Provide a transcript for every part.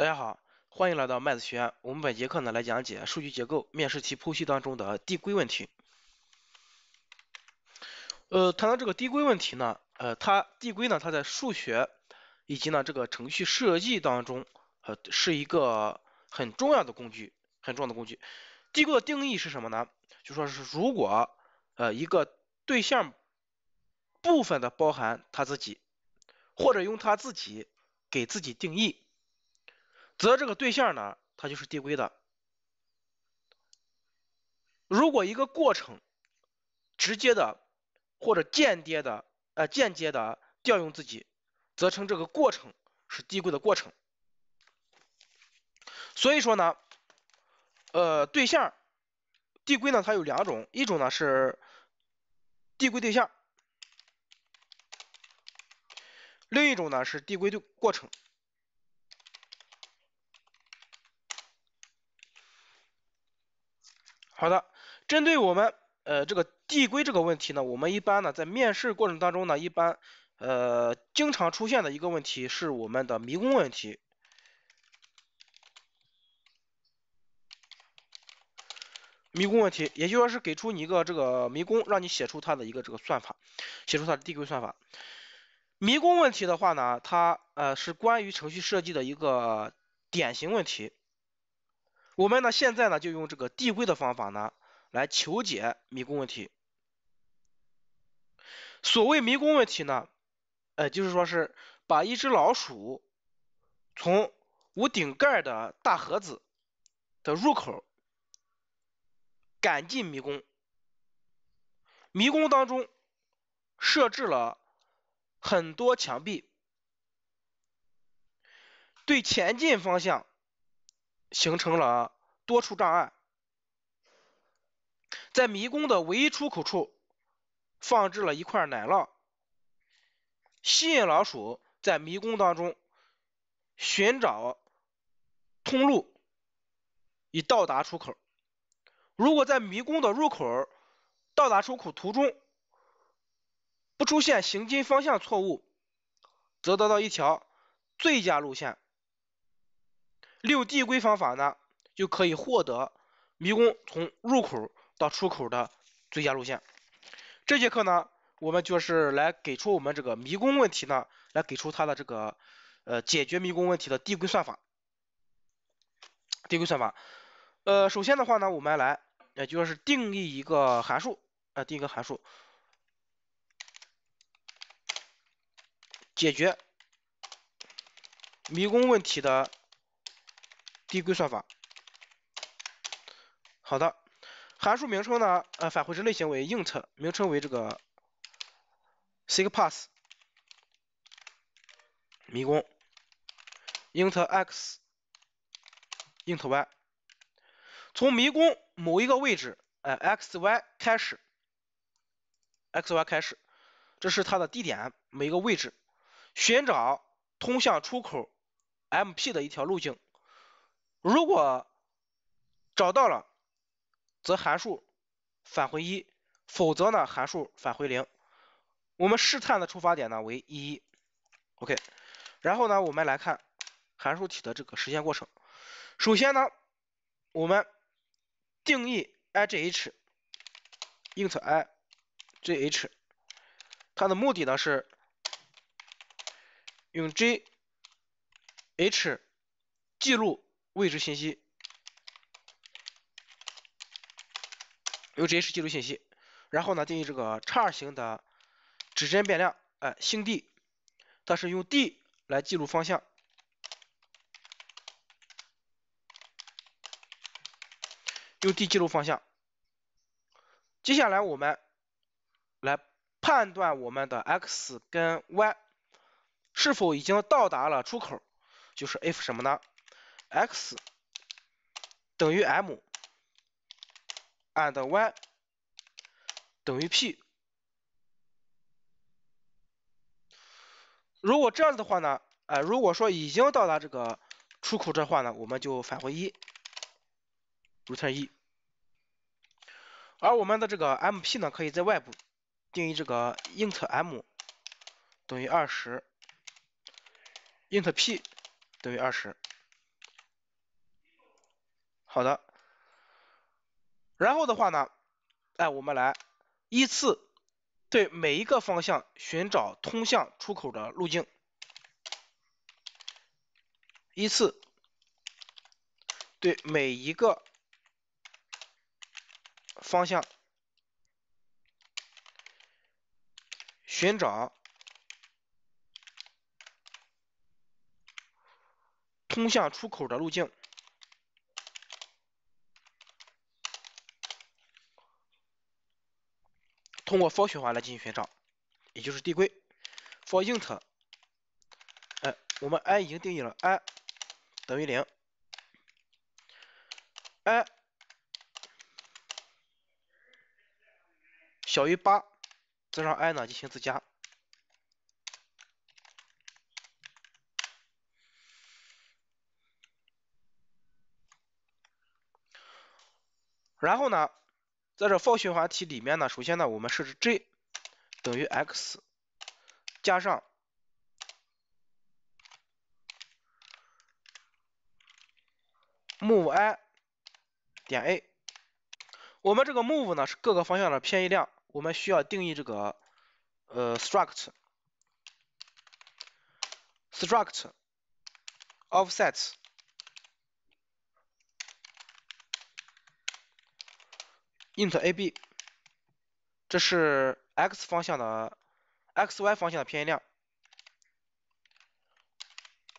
大家好，欢迎来到麦子学院。我们本节课呢，来讲解数据结构面试题剖析当中的递归问题。呃，谈到这个递归问题呢，呃，它递归呢，它在数学以及呢这个程序设计当中，呃，是一个很重要的工具，很重要的工具。递归的定义是什么呢？就说是如果呃一个对象部分的包含他自己，或者用他自己给自己定义。则这个对象呢，它就是递归的。如果一个过程直接的或者间接的呃间接的调用自己，则称这个过程是递归的过程。所以说呢，呃，对象递归呢，它有两种，一种呢是递归对象，另一种呢是递归的过程。好的，针对我们呃这个递归这个问题呢，我们一般呢在面试过程当中呢，一般呃经常出现的一个问题是我们的迷宫问题。迷宫问题，也就说是给出你一个这个迷宫，让你写出它的一个这个算法，写出它的递归算法。迷宫问题的话呢，它呃是关于程序设计的一个典型问题。我们呢，现在呢，就用这个递归的方法呢，来求解迷宫问题。所谓迷宫问题呢，呃，就是说是把一只老鼠从无顶盖的大盒子的入口赶进迷宫，迷宫当中设置了很多墙壁，对前进方向。形成了多处障碍，在迷宫的唯一出口处放置了一块奶酪，吸引老鼠在迷宫当中寻找通路以到达出口。如果在迷宫的入口到达出口途中不出现行进方向错误，则得到一条最佳路线。六递归方法呢，就可以获得迷宫从入口到出口的最佳路线。这节课呢，我们就是来给出我们这个迷宫问题呢，来给出它的这个呃解决迷宫问题的递归算法。递归算法，呃，首先的话呢，我们来，也就是定义一个函数呃，定一个函数，解决迷宫问题的。递归算法。好的，函数名称呢？呃，返回值类型为 int，名称为这个 s i g k p a s s 迷宫 int x int y 从迷宫某一个位置哎 x y 开始 x y 开始这是它的地点每一个位置寻找通向出口 m p 的一条路径。如果找到了，则函数返回一，否则呢，函数返回零。我们试探的出发点呢为一，OK。然后呢，我们来看函数体的这个实现过程。首先呢，我们定义 I G H int I G H，它的目的呢是用 G H 记录。位置信息，用 j 些记录信息。然后呢，定义这个叉型的指针变量，哎，星 d，它是用 d 来记录方向，用 d 记录方向。接下来我们来判断我们的 x 跟 y 是否已经到达了出口，就是 f 什么呢？x 等于 m and y 等于 p。如果这样子的话呢，呃，如果说已经到达这个出口的话呢，我们就返回一，return 一。而我们的这个 m p 呢，可以在外部定义这个 int m 等于二十，int p 等于二十。好的，然后的话呢，哎，我们来依次对每一个方向寻找通向出口的路径，依次对每一个方向寻找通向出口的路径。通过 for 循环来进行寻找，也就是递归。for int 哎，我们 i 已经定义了，i 等于零，i 小于八，再让 i 呢进行自加。然后呢？在这 for 循环题里面呢，首先呢，我们设置 j 等于 x 加上 move i 点 a。我们这个 move 呢是各个方向的偏移量，我们需要定义这个呃 struct struct offset。Str int a b，这是 x 方向的 x y 方向的偏移量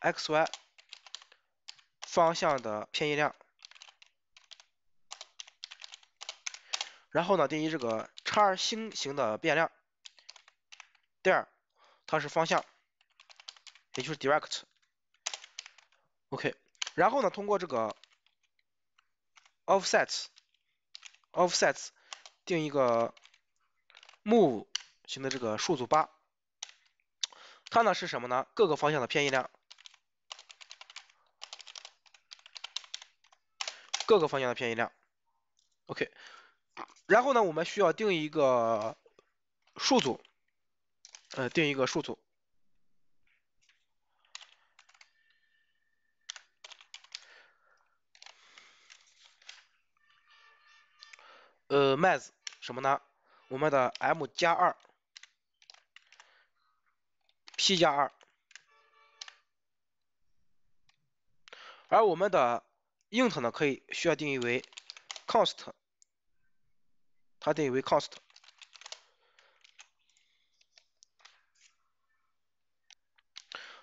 ，x y 方向的偏移量，然后呢定义这个叉星形的变量，第二它是方向，也就是 direct，OK，然后呢通过这个 offset。offsets 定一个 move 型的这个数组八，它呢是什么呢？各个方向的偏移量，各个方向的偏移量。OK，然后呢，我们需要定一个数组，呃，定一个数组。呃 m a x 什么呢？我们的 m 加二，p 加二，而我们的 int 呢可以需要定义为 const，它定义为 const，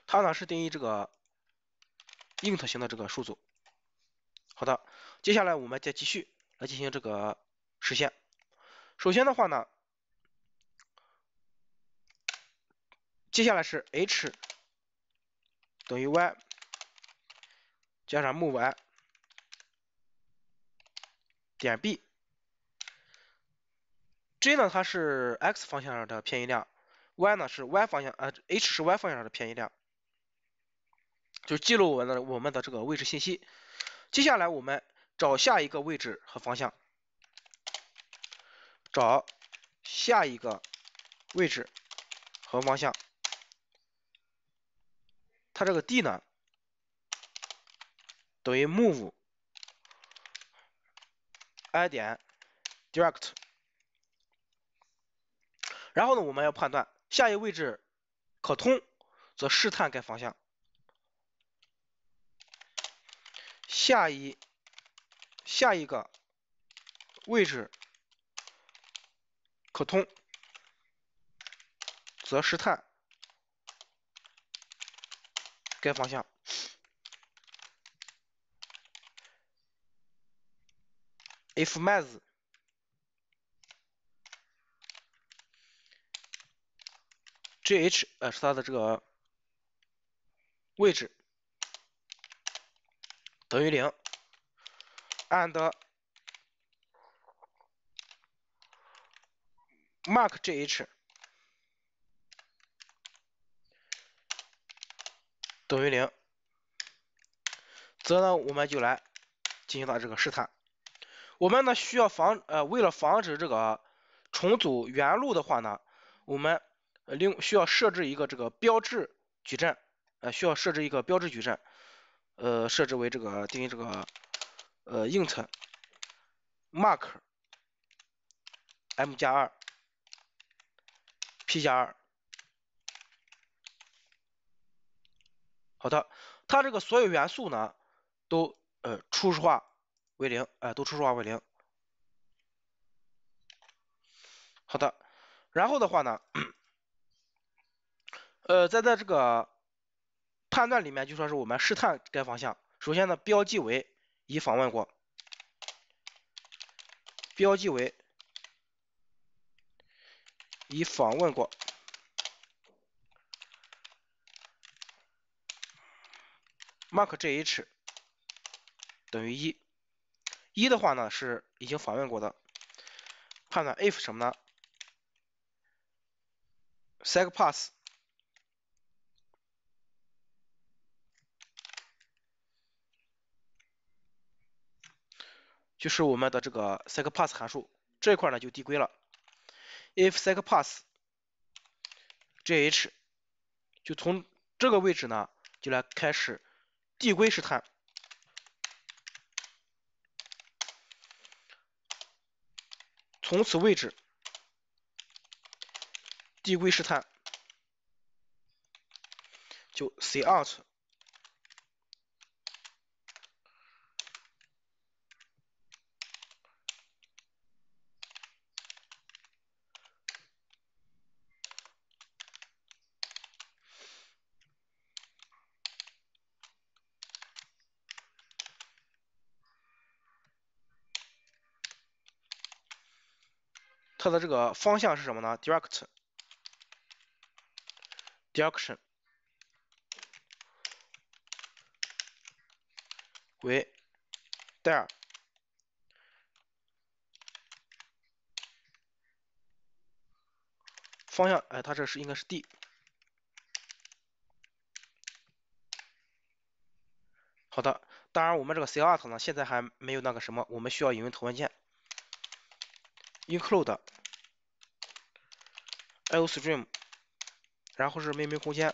它呢是定义这个 int 型的这个数组。好的，接下来我们再继续来进行这个。实现。首先的话呢，接下来是 h 等于 y 加上 m y 点 b。j 呢，它是 x 方向上的偏移量，y 呢是 y 方向啊，h 是 y 方向上的偏移量，就记录我们的我们的这个位置信息。接下来我们找下一个位置和方向。找下一个位置和方向，它这个 d 呢等于 move i 点 direct，然后呢我们要判断下一位置可通，则试探该方向，下一下一个位置。可通，则试探该方向。if m a t h g h 呃是它的这个位置等于零，and mark g h 等于零，则呢我们就来进行到这个试探。我们呢需要防呃为了防止这个重组原路的话呢，我们呃另需要设置一个这个标志矩阵，呃需要设置一个标志矩阵，呃设置为这个定义这个呃 int mark m 加二七加二，好的，它这个所有元素呢都呃初始化为零，哎，都初始化为零。好的，然后的话呢，呃，在这个判断里面就说是我们试探该方向，首先呢标记为已访问过，标记为。已访问过，mark_gh 等于一，一的话呢是已经访问过的，判断 if 什么呢？sec_pass，就是我们的这个 sec_pass 函数这一块呢就递归了。if sec pass g h，就从这个位置呢，就来开始递归试探。从此位置递归试探，就 c out。它的这个方向是什么呢？Direction，d r e c t i 喂，戴尔，方向，哎，它这是应该是 D。好的，当然我们这个 start 呢，现在还没有那个什么，我们需要引用头文件。include iostream，然后是命名空间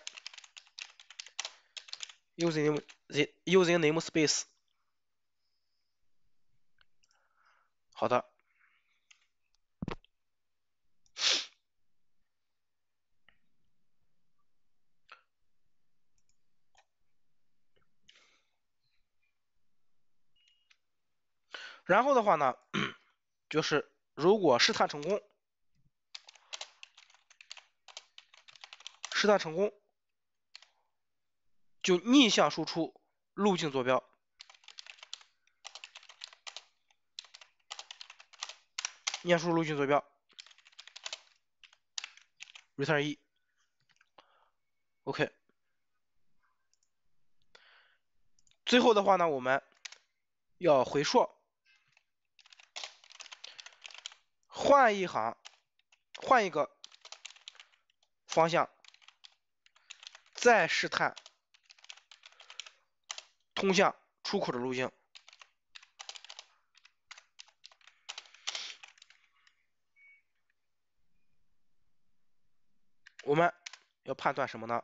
using the using namespace，好的，然后的话呢，就是如果试探成功，试探成功就逆向输出路径坐标，念输出路径坐标 r e t u r n 一，OK。最后的话呢，我们要回溯。换一行，换一个方向，再试探通向出口的路径。我们要判断什么呢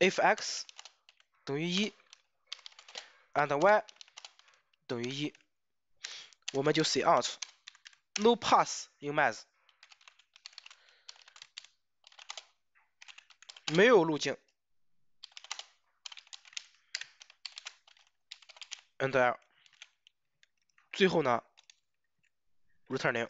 ？f(x) 等于一。And y 等于一，我们就 say out，no p a s s in m a t h 没有路径。And L，最后呢，return 零。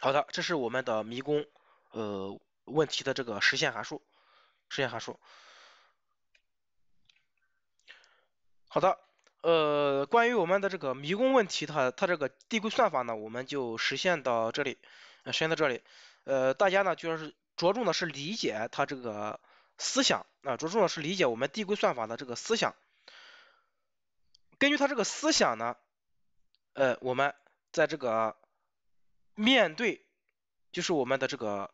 好的，这是我们的迷宫呃问题的这个实现函数。实现函数。好的，呃，关于我们的这个迷宫问题，它它这个递归算法呢，我们就实现到这里，呃，实现到这里。呃，大家呢就是着重的是理解它这个思想啊，着重的是理解我们递归算法的这个思想。根据它这个思想呢，呃，我们在这个面对就是我们的这个。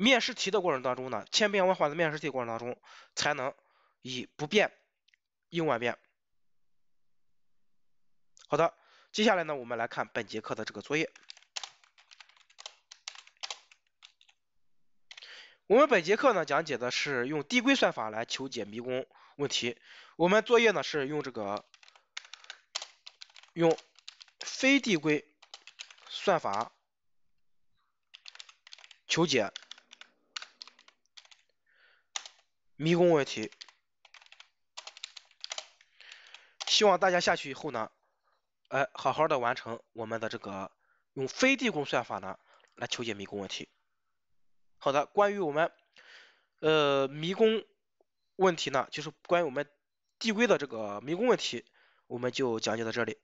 面试题的过程当中呢，千变万化的面试题过程当中，才能以不变应万变。好的，接下来呢，我们来看本节课的这个作业。我们本节课呢讲解的是用递归算法来求解迷宫问题。我们作业呢是用这个，用非递归算法求解。迷宫问题，希望大家下去以后呢，哎，好好的完成我们的这个用非递归算法呢来求解迷宫问题。好的，关于我们呃迷宫问题呢，就是关于我们递归的这个迷宫问题，我们就讲解到这里。